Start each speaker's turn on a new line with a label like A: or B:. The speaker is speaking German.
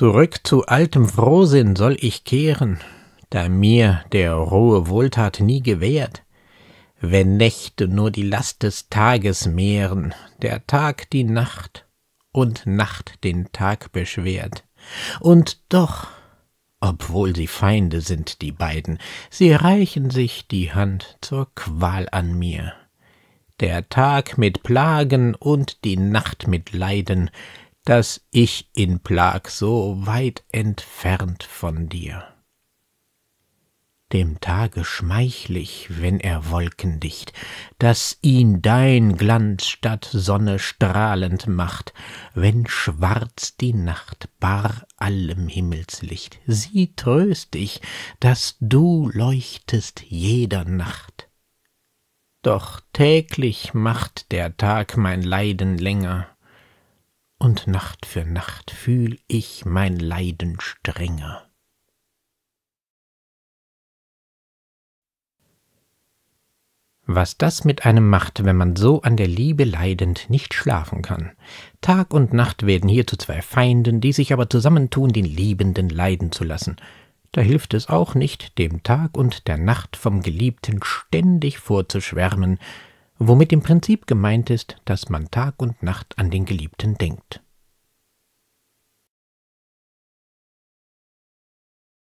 A: Zurück zu altem Frohsinn soll ich kehren,
B: da mir der rohe Wohltat nie gewährt. Wenn Nächte nur die Last des Tages mehren, der Tag die Nacht und Nacht den Tag beschwert.
A: Und doch,
B: obwohl sie Feinde sind, die beiden, sie reichen sich die Hand zur Qual an mir. Der Tag mit Plagen und die Nacht mit Leiden, dass ich in plag, so weit entfernt von dir. Dem Tage schmeichlich, wenn er wolkendicht, dass ihn dein Glanz statt Sonne strahlend macht, wenn schwarz die Nacht bar allem Himmelslicht. sie tröst dich, dass du leuchtest jeder Nacht. Doch täglich macht der Tag mein Leiden länger, und Nacht für Nacht fühl ich mein Leiden strenger. Was das mit einem macht, wenn man so an der Liebe leidend nicht schlafen kann. Tag und Nacht werden hier zu zwei Feinden, die sich aber zusammentun, den Liebenden leiden zu lassen. Da hilft es auch nicht, dem Tag und der Nacht vom Geliebten ständig vorzuschwärmen, womit im Prinzip gemeint ist, dass man Tag und Nacht an den Geliebten denkt.